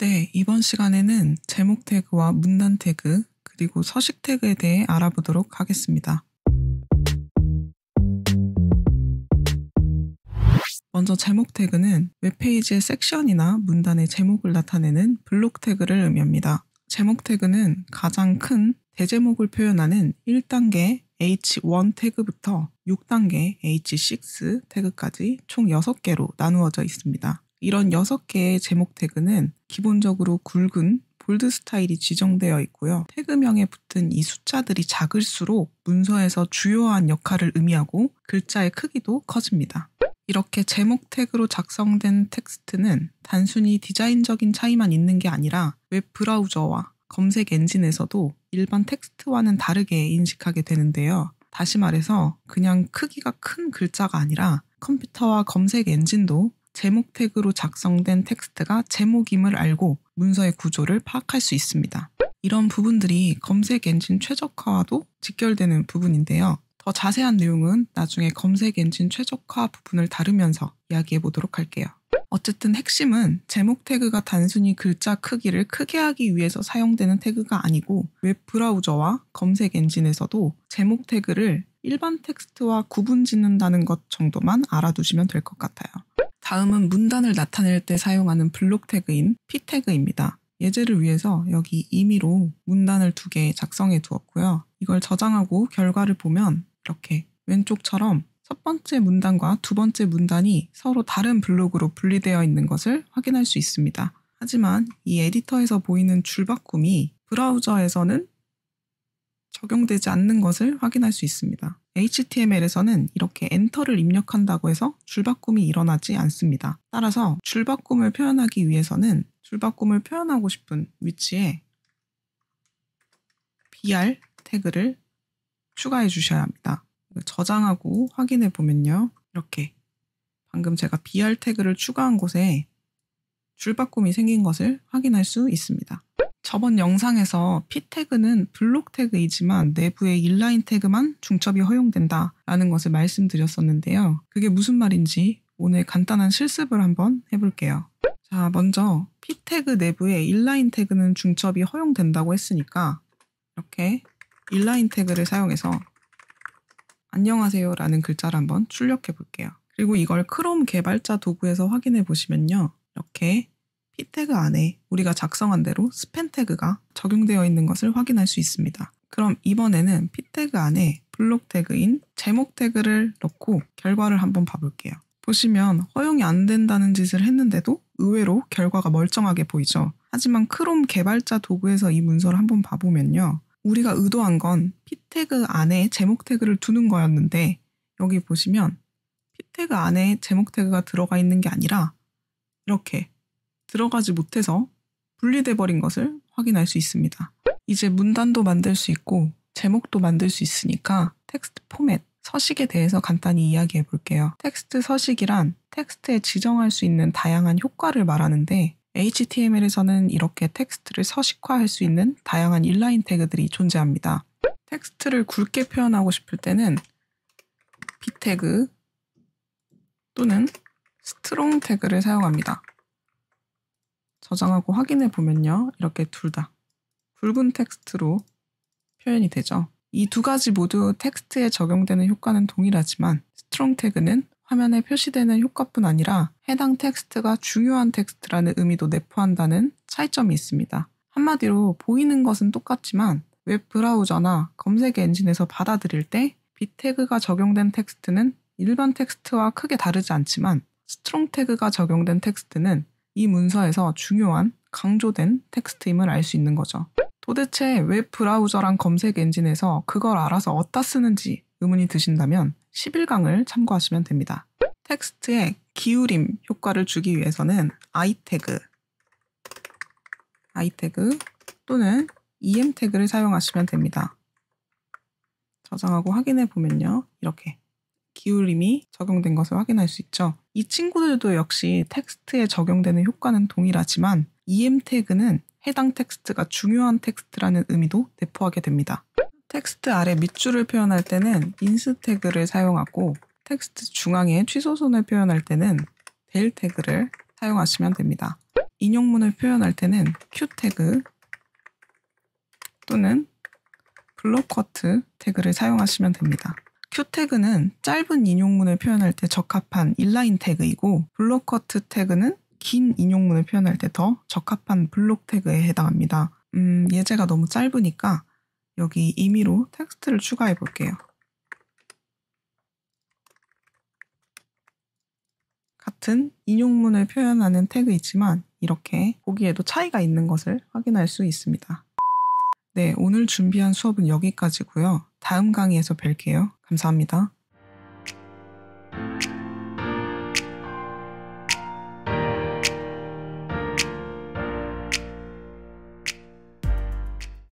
네, 이번 시간에는 제목 태그와 문단 태그, 그리고 서식 태그에 대해 알아보도록 하겠습니다. 먼저 제목 태그는 웹페이지의 섹션이나 문단의 제목을 나타내는 블록 태그를 의미합니다. 제목 태그는 가장 큰 대제목을 표현하는 1단계 H1 태그부터 6단계 H6 태그까지 총 6개로 나누어져 있습니다. 이런 6개의 제목 태그는 기본적으로 굵은 볼드 스타일이 지정되어 있고요. 태그명에 붙은 이 숫자들이 작을수록 문서에서 주요한 역할을 의미하고 글자의 크기도 커집니다. 이렇게 제목 태그로 작성된 텍스트는 단순히 디자인적인 차이만 있는 게 아니라 웹 브라우저와 검색 엔진에서도 일반 텍스트와는 다르게 인식하게 되는데요. 다시 말해서 그냥 크기가 큰 글자가 아니라 컴퓨터와 검색 엔진도 제목 태그로 작성된 텍스트가 제목임을 알고 문서의 구조를 파악할 수 있습니다. 이런 부분들이 검색 엔진 최적화와도 직결되는 부분인데요. 더 자세한 내용은 나중에 검색 엔진 최적화 부분을 다루면서 이야기해 보도록 할게요. 어쨌든 핵심은 제목 태그가 단순히 글자 크기를 크게 하기 위해서 사용되는 태그가 아니고 웹 브라우저와 검색 엔진에서도 제목 태그를 일반 텍스트와 구분 짓는다는 것 정도만 알아두시면 될 것 같아요. 다음은 문단을 나타낼 때 사용하는 블록 태그인 p 태그입니다. 예제를 위해서 여기 임의로 문단을 두 개 작성해 두었고요. 이걸 저장하고 결과를 보면 이렇게 왼쪽처럼 첫 번째 문단과 두 번째 문단이 서로 다른 블록으로 분리되어 있는 것을 확인할 수 있습니다. 하지만 이 에디터에서 보이는 줄 바꿈이 브라우저에서는 적용되지 않는 것을 확인할 수 있습니다. HTML에서는 이렇게 엔터를 입력한다고 해서 줄바꿈이 일어나지 않습니다. 따라서 줄바꿈을 표현하기 위해서는 줄바꿈을 표현하고 싶은 위치에 br 태그를 추가해 주셔야 합니다. 저장하고 확인해 보면요. 이렇게 방금 제가 br 태그를 추가한 곳에 줄바꿈이 생긴 것을 확인할 수 있습니다. 저번 영상에서 P태그는 블록 태그이지만 내부의 인라인 태그만 중첩이 허용된다라는 것을 말씀드렸었는데요. 그게 무슨 말인지 오늘 간단한 실습을 한번 해볼게요. 자, 먼저 P 태그 내부의 인라인 태그는 중첩이 허용된다고 했으니까 이렇게 인라인 태그를 사용해서 안녕하세요 라는 글자를 한번 출력해 볼게요. 그리고 이걸 크롬 개발자 도구에서 확인해 보시면요. 이렇게 이 태그 안에 우리가 작성한 대로 스팬 태그가 적용되어 있는 것을 확인할 수 있습니다. 그럼 이번에는 p 태그 안에 블록 태그인 제목 태그를 넣고 결과를 한번 봐볼게요. 보시면 허용이 안 된다는 짓을 했는데도 의외로 결과가 멀쩡하게 보이죠. 하지만 크롬 개발자 도구에서 이 문서를 한번 봐보면요. 우리가 의도한 건 p 태그 안에 제목 태그를 두는 거였는데 여기 보시면 p 태그 안에 제목 태그가 들어가 있는 게 아니라 이렇게 들어가지 못해서 분리돼 버린 것을 확인할 수 있습니다. 이제 문단도 만들 수 있고 제목도 만들 수 있으니까 텍스트 포맷, 서식에 대해서 간단히 이야기해 볼게요. 텍스트 서식이란 텍스트에 지정할 수 있는 다양한 효과를 말하는데 HTML에서는 이렇게 텍스트를 서식화할 수 있는 다양한 인라인 태그들이 존재합니다. 텍스트를 굵게 표현하고 싶을 때는 B 태그 또는 스트롱 태그를 사용합니다. 저장하고 확인해 보면요. 이렇게 둘다 굵은 텍스트로 표현이 되죠. 이 두 가지 모두 텍스트에 적용되는 효과는 동일하지만 스트롱 태그는 화면에 표시되는 효과뿐 아니라 해당 텍스트가 중요한 텍스트라는 의미도 내포한다는 차이점이 있습니다. 한마디로 보이는 것은 똑같지만 웹 브라우저나 검색 엔진에서 받아들일 때 비태그가 적용된 텍스트는 일반 텍스트와 크게 다르지 않지만 스트롱 태그가 적용된 텍스트는 이 문서에서 중요한 강조된 텍스트임을 알 수 있는 거죠. 도대체 웹 브라우저랑 검색 엔진에서 그걸 알아서 어디다 쓰는지 의문이 드신다면 11강을 참고하시면 됩니다. 텍스트에 기울임 효과를 주기 위해서는 i 태그, i 태그 또는 em 태그를 사용하시면 됩니다. 저장하고 확인해 보면요. 이렇게 기울임이 적용된 것을 확인할 수 있죠. 이 친구들도 역시 텍스트에 적용되는 효과는 동일하지만 EM 태그는 해당 텍스트가 중요한 텍스트라는 의미도 내포하게 됩니다. 텍스트 아래 밑줄을 표현할 때는 인스 태그를 사용하고 텍스트 중앙에 취소선을 표현할 때는 del 태그를 사용하시면 됩니다. 인용문을 표현할 때는 q 태그 또는 블로커트 태그를 사용하시면 됩니다. q 태그는 짧은 인용문을 표현할 때 적합한 인라인 태그이고 블록커트 태그는 긴 인용문을 표현할 때 더 적합한 블록 태그에 해당합니다. 음, 예제가 너무 짧으니까 여기 임의로 텍스트를 추가해 볼게요. 같은 인용문을 표현하는 태그이지만 이렇게 보기에도 차이가 있는 것을 확인할 수 있습니다. 네, 오늘 준비한 수업은 여기까지고요. 다음 강의에서 뵐게요. 감사합니다.